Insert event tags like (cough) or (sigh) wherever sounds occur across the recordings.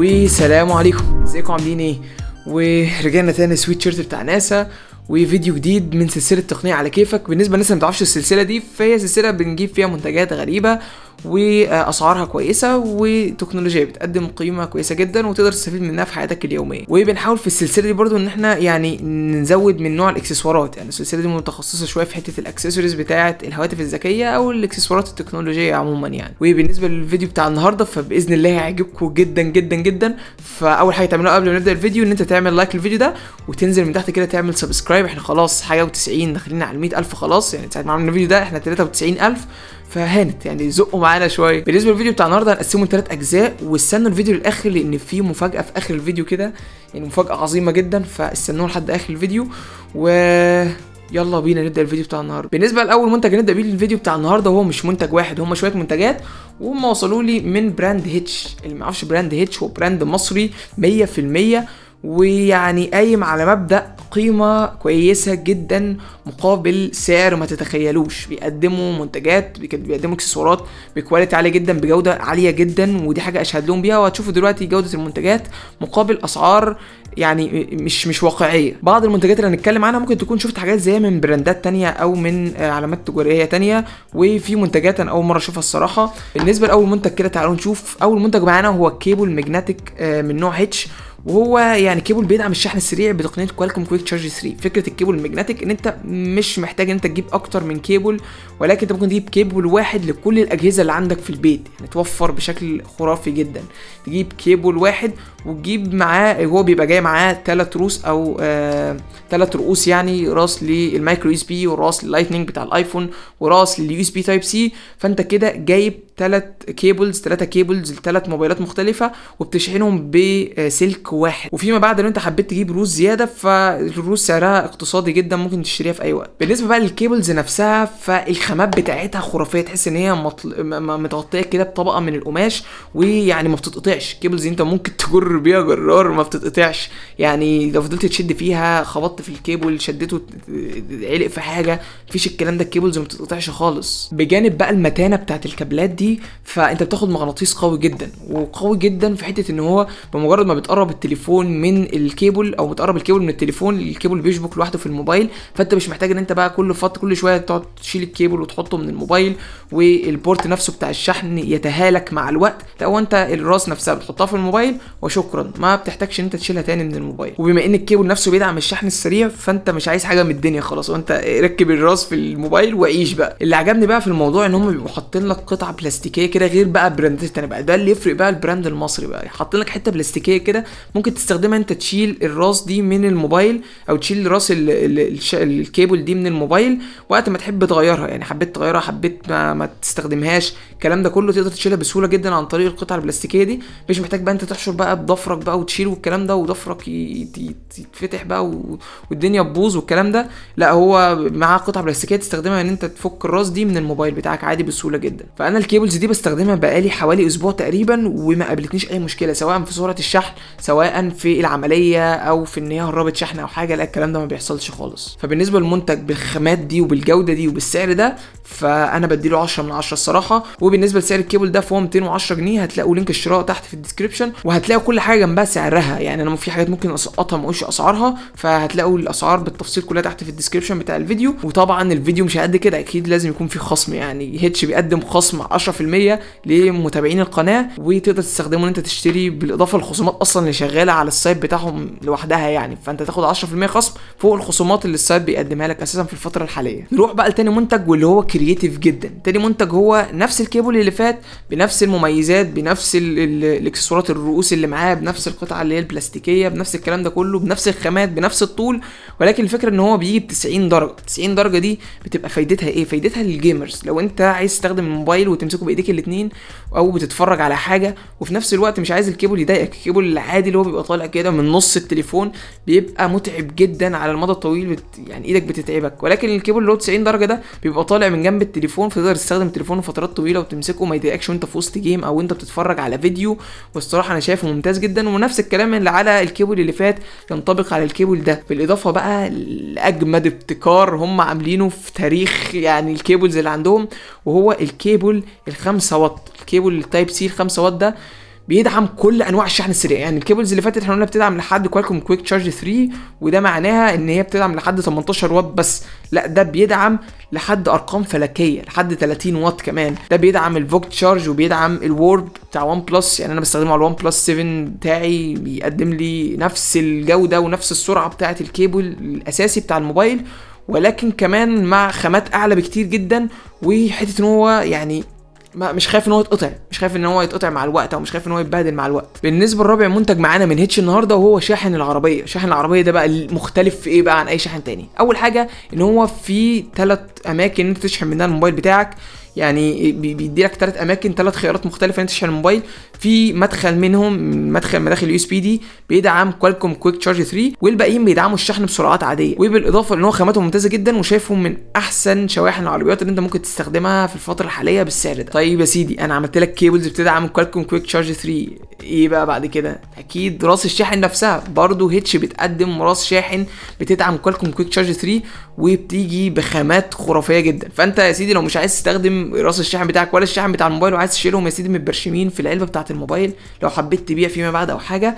وسلام عليكم ازيكم عاملين ايه ورجعنا تاني سويت شيرت بتاع ناسا وفيديو جديد من سلسله تقنيه على كيفك بالنسبه للناس اللي ما السلسله دي فهي سلسله بنجيب فيها منتجات غريبه واسعارها كويسه وتكنولوجيا بتقدم قيمه كويسه جدا وتقدر تستفيد منها في حياتك اليوميه وبنحاول في السلسله دي برضو ان احنا يعني نزود من نوع الاكسسوارات يعني السلسله دي متخصصه شويه في حته الاكسسوارز بتاعه الهواتف الذكيه او الاكسسوارات التكنولوجيه عموما يعني وبالنسبه للفيديو بتاع النهارده فباذن الله هيعجبكم جدا جدا جدا فاول حاجه تعملوها قبل ما نبدا الفيديو ان انت تعمل لايك للفيديو ده وتنزل من تحت كده تعمل سبسكرايب احنا خلاص حاجه و90 داخلين على 100000 خلاص يعني ساعه ما عملنا الفيديو ده احنا 93000 فهانت يعني زقوا معانا شويه بالنسبه للفيديو بتاع النهارده هنقسمه لثلاث اجزاء واستنوا الفيديو للاخر لان في مفاجاه في اخر الفيديو كده يعني مفاجاه عظيمه جدا فاستنوها لحد اخر الفيديو و يلا بينا نبدا الفيديو بتاع النهارده بالنسبه لاول منتج نبدا بيه الفيديو بتاع النهارده هو مش منتج واحد هم شويه منتجات وهم وصلوا لي من براند هيتش اللي ما براند هيتش هو براند مصري 100% ويعني قايم على مبدأ قيمة كويسة جدا مقابل سعر ما تتخيلوش بيقدموا منتجات بيقدموا اكسسوارات بكواليتي عالية جدا بجودة عالية جدا ودي حاجة اشهد لهم بيها وهتشوفوا دلوقتي جودة المنتجات مقابل اسعار يعني مش مش واقعية بعض المنتجات اللي هنتكلم عنها ممكن تكون شفت حاجات زيها من براندات تانية او من علامات تجارية تانية وفي منتجات انا اول مرة اشوفها الصراحة بالنسبة لاول منتج كده تعالوا نشوف اول منتج معانا هو الكيبل آه، ماجنتيك من نوع هيتش وهو يعني كيبل بيدعم الشحن السريع بتقنيه كوالكوم كويك تشارج 3 فكره الكيبل الماجنتيك ان انت مش محتاج ان انت تجيب اكتر من كيبل ولكن انت ممكن تجيب كيبل واحد لكل الاجهزه اللي عندك في البيت يعني توفر بشكل خرافي جدا تجيب كيبل واحد وتجيب معاه هو بيبقى جاي معاه ثلاث رؤوس او ثلاث آه رؤوس يعني راس للمايكرو اس بي وراس للايتنينج بتاع الايفون وراس لليو اس بي تايب سي فانت كده جايب ثلاث كيبلز ثلاثه كيبلز لثلاث موبايلات مختلفه وبتشحنهم بسلك واحد وفيما بعد لو انت حبيت تجيب روز زياده فالروز سعرها اقتصادي جدا ممكن تشتريها في اي وقت بالنسبه بقى للكيبلز نفسها فالخامات بتاعتها خرافيه تحس ان هي مطل... متغطيه كده بطبقه من القماش ويعني ما بتتقطعش كيبلز انت ممكن (laughs) تجر بيها جرار ما بتتقطعش يعني لو فضلت تشد فيها خبطت في الكيبل شدته علق في حاجه مفيش الكلام ده الكيبلز ما بتتقطعش خالص بجانب بقى المتانه بتاعت الكابلات دي فانت بتاخد مغناطيس قوي جدا وقوي جدا في حته ان هو بمجرد ما بتقرب التليفون من الكيبل او بتقرب الكيبل من التليفون الكيبل بيشبك لوحده في الموبايل فانت مش محتاج ان انت بقى كل فط كل شويه تقعد تشيل الكيبل وتحطه من الموبايل والبورت نفسه بتاع الشحن يتهالك مع الوقت لا هو انت الراس نفسها بتحطها في الموبايل وشكرا ما بتحتاجش ان انت تشيلها تاني من الموبايل وبما ان الكيبل نفسه بيدعم الشحن السريع فانت مش عايز حاجه من الدنيا خلاص وانت ركب الراس في الموبايل وعيش بقى اللي عجبني بقى في الموضوع ان هم بيبقوا حاطين لك قطعه بلاستيك بلاستيكيه كده غير بقى براندات تانية بقى ده اللي يفرق بقى البراند المصري بقى حاطين لك حته بلاستيكيه كده ممكن تستخدمها انت تشيل الراس دي من الموبايل او تشيل راس الكيبل دي من الموبايل وقت ما تحب تغيرها يعني حبيت تغيرها حبيت ما, ما تستخدمهاش الكلام ده كله تقدر تشيلها بسهوله جدا عن طريق القطع البلاستيكيه دي مش محتاج بقى انت تحشر بقى بضفرك بقى وتشيل والكلام ده وضفرك يتفتح بقى والدنيا تبوظ والكلام ده لا هو معاه قطعه بلاستيكيه تستخدمها ان انت تفك الراس دي من الموبايل بتاعك عادي بسهوله جدا فانا الكيبل التولز دي بستخدمها بقالي حوالي اسبوع تقريبا وما قابلتنيش اي مشكله سواء في سرعه الشحن سواء في العمليه او في ان هي هربت شحن او حاجه لا الكلام ده ما بيحصلش خالص فبالنسبه للمنتج بالخامات دي وبالجوده دي وبالسعر ده فانا بديله 10 من 10 الصراحه وبالنسبه لسعر الكيبل ده فهو 210 جنيه هتلاقوا لينك الشراء تحت في الديسكربشن وهتلاقوا كل حاجه جنبها سعرها يعني انا في حاجات ممكن اسقطها ما اقولش اسعارها فهتلاقوا الاسعار بالتفصيل كلها تحت في الديسكربشن بتاع الفيديو وطبعا الفيديو مش قد كده اكيد لازم يكون في خصم يعني هيتش بيقدم خصم 10 10% لمتابعين القناه وتقدر تستخدمه ان انت تشتري بالاضافه للخصومات اصلا اللي شغاله على السايت بتاعهم لوحدها يعني فانت تاخد 10% خصم فوق الخصومات اللي السايت بيقدمها لك اساسا في الفتره الحاليه نروح بقى لتاني منتج واللي هو كرييتيف جدا تاني منتج هو نفس الكيبل اللي فات بنفس المميزات بنفس الاكسسوارات الرؤوس اللي معاه بنفس القطعه اللي هي البلاستيكيه بنفس الكلام ده كله بنفس الخامات بنفس الطول ولكن الفكره ان هو بيجي ب 90 درجه 90 درجه دي بتبقى فايدتها ايه فايدتها للجيمرز لو انت عايز تستخدم الموبايل وتمسكه ماسكه بايديك الاثنين او بتتفرج على حاجه وفي نفس الوقت مش عايز الكيبل يضايقك الكيبل العادي اللي هو بيبقى طالع كده من نص التليفون بيبقى متعب جدا على المدى الطويل بت... يعني ايدك بتتعبك ولكن الكيبل اللي هو 90 درجه ده بيبقى طالع من جنب التليفون فتقدر تستخدم التليفون لفترات طويله وتمسكه ما يضايقكش وانت في وسط جيم او انت بتتفرج على فيديو والصراحه انا شايفه ممتاز جدا ونفس الكلام اللي على الكيبل اللي فات ينطبق على الكيبل ده بالاضافه بقى لاجمد ابتكار هم عاملينه في تاريخ يعني الكيبلز اللي عندهم وهو الكيبل ال 5 وات الكيبل التايب سي ال 5 وات ده بيدعم كل انواع الشحن السريع يعني الكيبلز اللي فاتت احنا قلنا بتدعم لحد كوالكوم كويك تشارج 3 وده معناها ان هي بتدعم لحد 18 وات بس لا ده بيدعم لحد ارقام فلكيه لحد 30 وات كمان ده بيدعم الفوك تشارج وبيدعم الورب بتاع ون بلس يعني انا بستخدمه على الون بلس 7 بتاعي بيقدم لي نفس الجوده ونفس السرعه بتاعه الكيبل الاساسي بتاع الموبايل ولكن كمان مع خامات اعلى بكتير جدا وحته ان هو يعني ما مش خايف ان هو يتقطع مش خايف ان هو يتقطع مع الوقت او مش خايف ان هو يتبهدل مع الوقت بالنسبه لرابع منتج معانا من هيتش النهارده وهو شاحن العربيه شاحن العربيه ده بقى مختلف في ايه بقى عن اي شاحن تاني اول حاجه ان هو في ثلاث اماكن انت تشحن منها الموبايل بتاعك يعني بيدي لك ثلاث اماكن ثلاث خيارات مختلفه انت تشحن الموبايل في مدخل منهم مدخل مداخل اليو اس بي دي بيدعم كوالكوم كويك تشارج 3 والباقيين بيدعموا الشحن بسرعات عاديه وبالاضافه لان هو خاماتهم ممتازه جدا وشايفهم من احسن شواحن العربيات اللي انت ممكن تستخدمها في الفتره الحاليه بالسعر ده طيب يا سيدي انا عملت لك كيبلز بتدعم كوالكوم كويك تشارج 3 ايه بقى بعد كده اكيد راس الشاحن نفسها برضو هيتش بتقدم راس شاحن بتدعم كوالكوم كويك تشارج 3 وبتيجي بخامات خرافيه جدا فانت يا سيدي لو مش عايز تستخدم راس الشاحن بتاعك ولا الشاحن بتاع الموبايل وعايز تشيلهم يا سيدي متبرشمين في العلبه بتاعه الموبايل لو حبيت تبيع فيما بعد او حاجه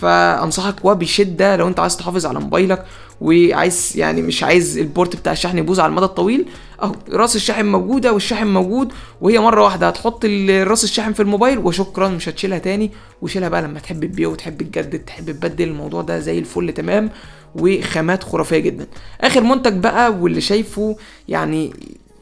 فانصحك وبشده لو انت عايز تحافظ على موبايلك وعايز يعني مش عايز البورت بتاع الشحن يبوظ على المدى الطويل اهو راس الشاحن موجوده والشاحن موجود وهي مره واحده هتحط راس الشاحن في الموبايل وشكرا مش هتشيلها تاني وشيلها بقى لما تحب تبيع وتحب تجدد تحب تبدل الموضوع ده زي الفل تمام وخامات خرافيه جدا اخر منتج بقى واللي شايفه يعني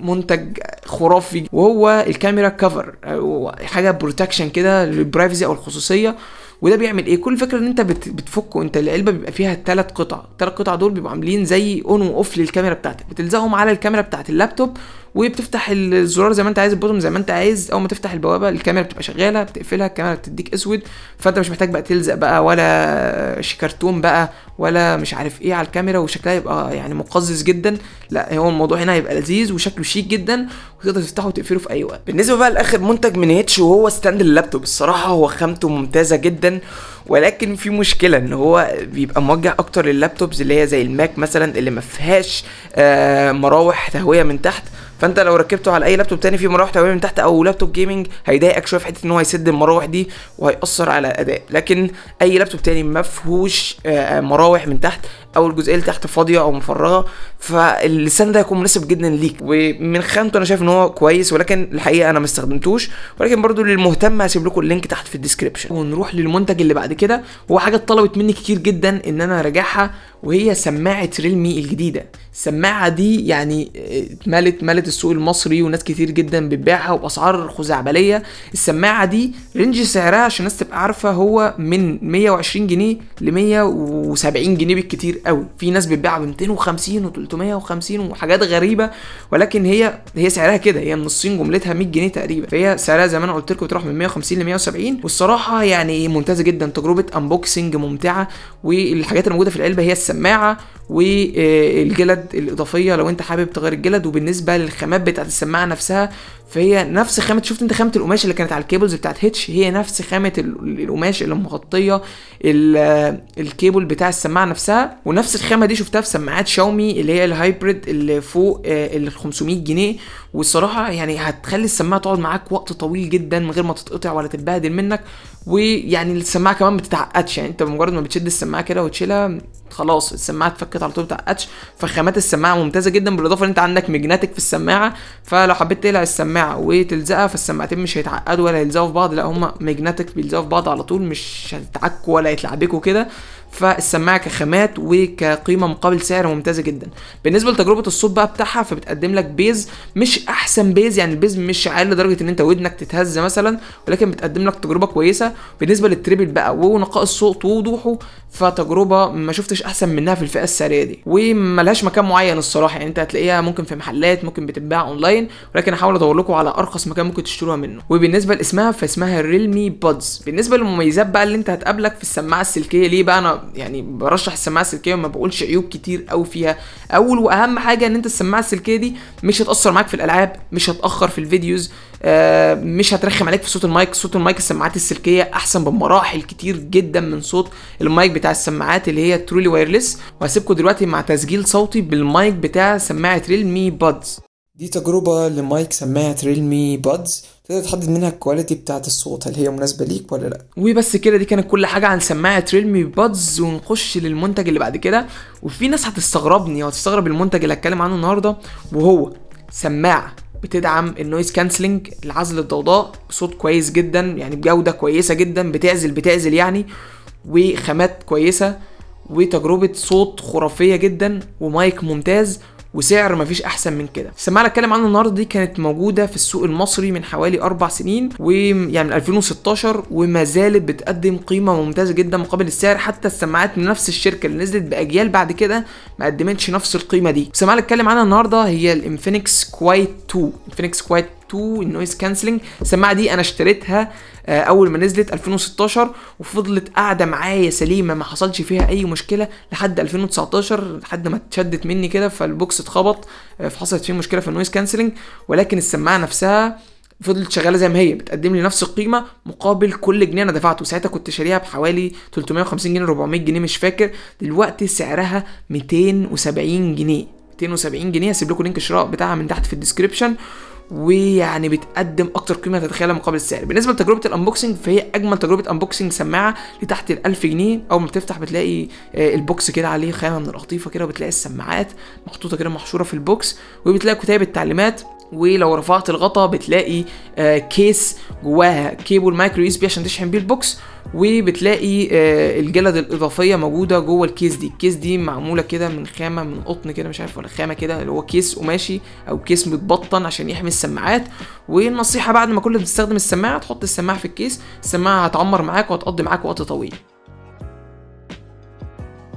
منتج خرافي وهو الكاميرا كفر آه، حاجه بروتكشن كده للبرايفسي او الخصوصيه وده بيعمل ايه كل الفكره ان انت بتفكه انت العلبه بيبقى فيها ثلاث قطع الثلاث قطع دول بيبقوا عاملين زي اون واوف للكاميرا بتاعتك بتلزقهم على الكاميرا بتاعت اللابتوب وبتفتح الزرار زي ما انت عايز البوتوم زي ما انت عايز اول ما تفتح البوابه الكاميرا بتبقى شغاله بتقفلها الكاميرا بتديك اسود فانت مش محتاج بقى تلزق بقى ولا شيكرتون بقى ولا مش عارف ايه على الكاميرا وشكلها يبقى يعني مقزز جدا لا هو الموضوع هنا هيبقى لذيذ وشكله شيك جدا وتقدر تفتحه وتقفله في اي وقت بالنسبه بقى لاخر منتج من هيتش وهو ستاند اللابتوب الصراحه هو خامته ممتازه جدا ولكن في مشكله ان هو بيبقى موجه اكتر لللابتوبز اللي هي زي الماك مثلا اللي ما فيهاش آه، مراوح تهويه من تحت فانت لو ركبته على اي لابتوب تاني فيه مراوح تهويه من تحت او لابتوب جيمنج هيضايقك شويه في حته ان هو يسد المراوح دي وهيأثر على الاداء لكن اي لابتوب تاني ما فيهوش آه، آه، مراوح من تحت او الجزئيه اللي تحت فاضيه او مفرغه فاللسان ده هيكون مناسب جدا ليك ومن خامته انا شايف ان هو كويس ولكن الحقيقه انا ما استخدمتوش ولكن برضو للمهتم هسيب لكم اللينك تحت في الديسكربشن ونروح للمنتج اللي بعد كده هو حاجه اتطلبت مني كتير جدا ان انا اراجعها وهي سماعه ريلمي الجديده السماعه دي يعني اتملت آه، ملت السوق المصري وناس كتير جدا بتبيعها وباسعار خزعبليه السماعه دي رينج سعرها عشان الناس تبقى عارفه هو من 120 جنيه ل 170 جنيه بالكتير قوي في ناس بتبيعها ب 250 و350 وحاجات غريبه ولكن هي هي سعرها كده هي من الصين جملتها 100 جنيه تقريبا فهي سعرها زي ما انا قلت لكم بتروح من 150 ل 170 والصراحه يعني ممتازه جدا تجربه انبوكسنج ممتعه والحاجات الموجودة في العلبه هي السماعه السماعه والجلد الاضافيه لو انت حابب تغير الجلد وبالنسبه للخامات بتاعت السماعه نفسها فهي نفس خامه شفت انت خامه القماش اللي كانت على الكيبلز بتاعت هيتش هي نفس خامه القماش اللي مغطيه الكيبل بتاع السماعه نفسها ونفس الخامه دي شفتها في سماعات شاومي اللي هي الهايبريد اللي فوق آه، ال 500 جنيه والصراحه يعني هتخلي السماعه تقعد معاك وقت طويل جدا من غير ما تتقطع ولا تتبهدل منك ويعني السماعه كمان ما بتتعقدش يعني انت بمجرد ما بتشد السماعه كده وتشيلها خلاص السماعه تفك القطع على طول بتاع اتش فخامات السماعه ممتازه جدا بالاضافه ان انت عندك مجناتيك في السماعه فلو حبيت تقلع السماعه وتلزقها فالسماعتين مش هيتعقدوا ولا يلزقوا في بعض لا هما مجناتيك بيلزقوا في بعض على طول مش هتتعكوا ولا يتلعبكوا كده فالسماعه كخامات وكقيمه مقابل سعر ممتازه جدا بالنسبه لتجربه الصوت بقى بتاعها فبتقدم لك بيز مش احسن بيز يعني البيز مش عالي لدرجه ان انت ودنك تتهز مثلا ولكن بتقدم لك تجربه كويسه بالنسبه للتريبل بقى ونقاء الصوت ووضوحه فتجربه ما شفتش احسن منها في الفئه السعريه دي وملهاش مكان معين الصراحه يعني انت هتلاقيها ممكن في محلات ممكن بتتباع اونلاين ولكن هحاول ادور لكم على ارخص مكان ممكن تشتروها منه وبالنسبه لاسمها فاسمها ريلمي بادز بالنسبه للمميزات بقى اللي انت هتقابلك في السماعه السلكيه ليه بقى انا يعني برشح السماعه السلكيه وما بقولش عيوب كتير قوي فيها اول واهم حاجه ان انت السماعه السلكيه دي مش هتاثر معاك في الالعاب مش هتاخر في الفيديوز آه، مش هترخم عليك في صوت المايك صوت المايك السماعات السلكيه احسن بمراحل كتير جدا من صوت المايك بتاع السماعات اللي هي ترولي وايرلس وهسيبكم دلوقتي مع تسجيل صوتي بالمايك بتاع سماعه ريلمي بادز دي تجربه لمايك سماعه ريلمي بادز تقدر تحدد منها الكواليتي بتاعه الصوت هل هي مناسبه ليك ولا لا وبس كده دي كانت كل حاجه عن سماعه ريلمي بادز ونخش للمنتج اللي بعد كده وفي ناس هتستغربني وهتستغرب المنتج اللي هتكلم عنه النهارده وهو سماعه بتدعم النويز كانسلنج العزل الضوضاء بصوت كويس جدا يعني بجوده كويسه جدا بتعزل بتعزل يعني وخامات كويسه وتجربه صوت خرافيه جدا ومايك ممتاز وسعر مفيش احسن من كده السماعه اللي اتكلم عنها النهارده دي كانت موجوده في السوق المصري من حوالي اربع سنين ويعني من 2016 وما زالت بتقدم قيمه ممتازه جدا مقابل السعر حتى السماعات من نفس الشركه اللي نزلت باجيال بعد كده ما قدمتش نفس القيمه دي السماعه اللي اتكلم عنها النهارده هي الانفينكس كوايت 2 انفينكس كوايت 2 النويز كانسلنج السماعه دي انا اشتريتها آه، اول ما نزلت 2016 وفضلت قاعده معايا سليمه ما حصلش فيها اي مشكله لحد 2019 لحد ما اتشدت مني كده فالبوكس اتخبط آه، فحصلت فيه مشكله في النويز كانسلنج ولكن السماعه نفسها فضلت شغاله زي ما هي بتقدم لي نفس القيمه مقابل كل جنيه انا دفعته ساعتها كنت شاريها بحوالي 350 جنيه 400 جنيه مش فاكر دلوقتي سعرها 270 جنيه 270 جنيه هسيب لكم لينك الشراء بتاعها من تحت في الديسكربشن ويعني بتقدم اكتر قيمه تتخيلها مقابل السعر بالنسبه لتجربه الانبوكسنج فهي اجمل تجربه انبوكسنج سماعه لتحت ال 1000 جنيه اول ما بتفتح بتلاقي آه، البوكس كده عليه خامه من القطيفه كده وبتلاقي السماعات محطوطه كده محشوره في البوكس وبتلاقي كتيب التعليمات ولو رفعت الغطا بتلاقي آه، كيس جواها كيبل مايكرو يو بي عشان تشحن بيه البوكس وبتلاقي آه، الجلد الاضافيه موجوده جوه الكيس دي الكيس دي معموله كده من خامه من قطن كده مش عارف ولا خامه كده اللي هو كيس قماشي او كيس متبطن عشان يحمي السماعات والنصيحه بعد ما كل تستخدم السماعه تحط السماعه في الكيس السماعه هتعمر معاك وهتقضي معاك وقت طويل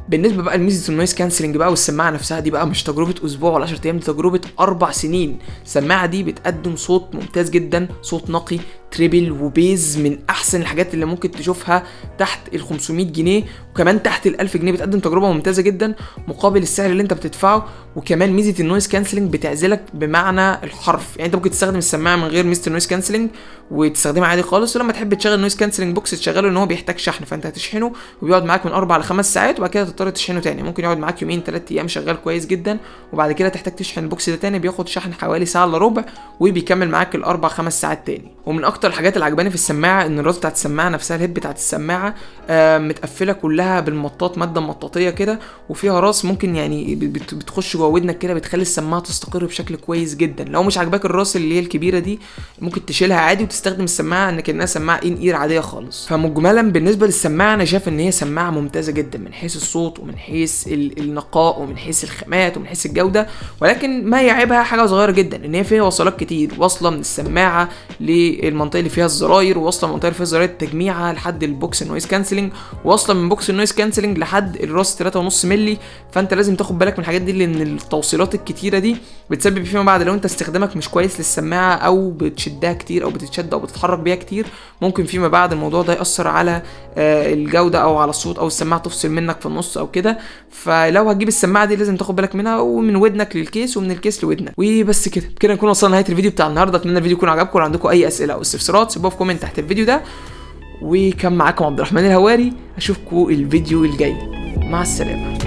بالنسبه بقى لميزه النويز كانسلنج بقى والسماعه نفسها دي بقى مش تجربه اسبوع ولا 10 ايام دي تجربه اربع سنين السماعه دي بتقدم صوت ممتاز جدا صوت نقي تريبل وبيز من احسن الحاجات اللي ممكن تشوفها تحت ال 500 جنيه وكمان تحت ال 1000 جنيه بتقدم تجربه ممتازه جدا مقابل السعر اللي انت بتدفعه وكمان ميزه النويز كانسلنج بتعزلك بمعنى الحرف يعني انت ممكن تستخدم السماعه من غير ميزه النويز كانسلنج وتستخدمها عادي خالص ولما تحب تشغل نويز كانسلنج بوكس تشغله ان هو بيحتاج شحن فانت هتشحنه وبيقعد معاك من اربع لخمس ساعات وبعد كده تضطر تشحنه تاني ممكن يقعد معاك يومين ثلاث ايام شغال كويس جدا وبعد كده تحتاج تشحن البوكس ده تاني بياخد شحن حوالي ساعه الا ربع وبيكمل معاك الاربع خمس ساعات تاني ومن اكتر الحاجات اللي عجباني في السماعه ان الراس بتاعت السماعه نفسها الهيد بتاعت السماعه آه، متقفله كلها بالمطاط ماده مطاطيه كده وفيها راس ممكن يعني بتخش جوه ودنك كده بتخلي السماعه تستقر بشكل كويس جدا لو مش عاجباك الراس اللي هي الكبيره دي ممكن تشيلها عادي وتستخدم السماعه انك انها سماعه ان اير عاديه خالص فمجملا بالنسبه للسماعه انا شايف ان هي سماعه ممتازه جدا من حيث الصوت ومن حيث النقاء ومن حيث الخامات ومن حيث الجوده ولكن ما يعيبها حاجه صغيره جدا ان هي فيها وصلات كتير واصله من السماعه للمنطقه المنطقه اللي فيها الزراير واصله المنطقه اللي فيها الزراير التجميعه لحد البوكس النويز كانسلنج واصله من بوكس النويز كانسلنج لحد الراس 3.5 مللي فانت لازم تاخد بالك من الحاجات دي لان التوصيلات الكتيره دي بتسبب فيما بعد لو انت استخدامك مش كويس للسماعه او بتشدها كتير او بتتشد او بتتحرك بيها كتير ممكن فيما بعد الموضوع ده ياثر على آه، الجوده او على الصوت او السماعه تفصل منك في النص او كده فلو هتجيب السماعه دي لازم تاخد بالك منها ومن ودنك للكيس ومن الكيس لودنك وبس كده كده نكون وصلنا لنهايه الفيديو بتاع النهارده اتمنى الفيديو يكون عجبكم لو عندكم اي اسئله او استفسارات سيبوها في كومنت تحت الفيديو ده وكان معاكم عبد الرحمن الهواري اشوفكم الفيديو الجاي مع السلامه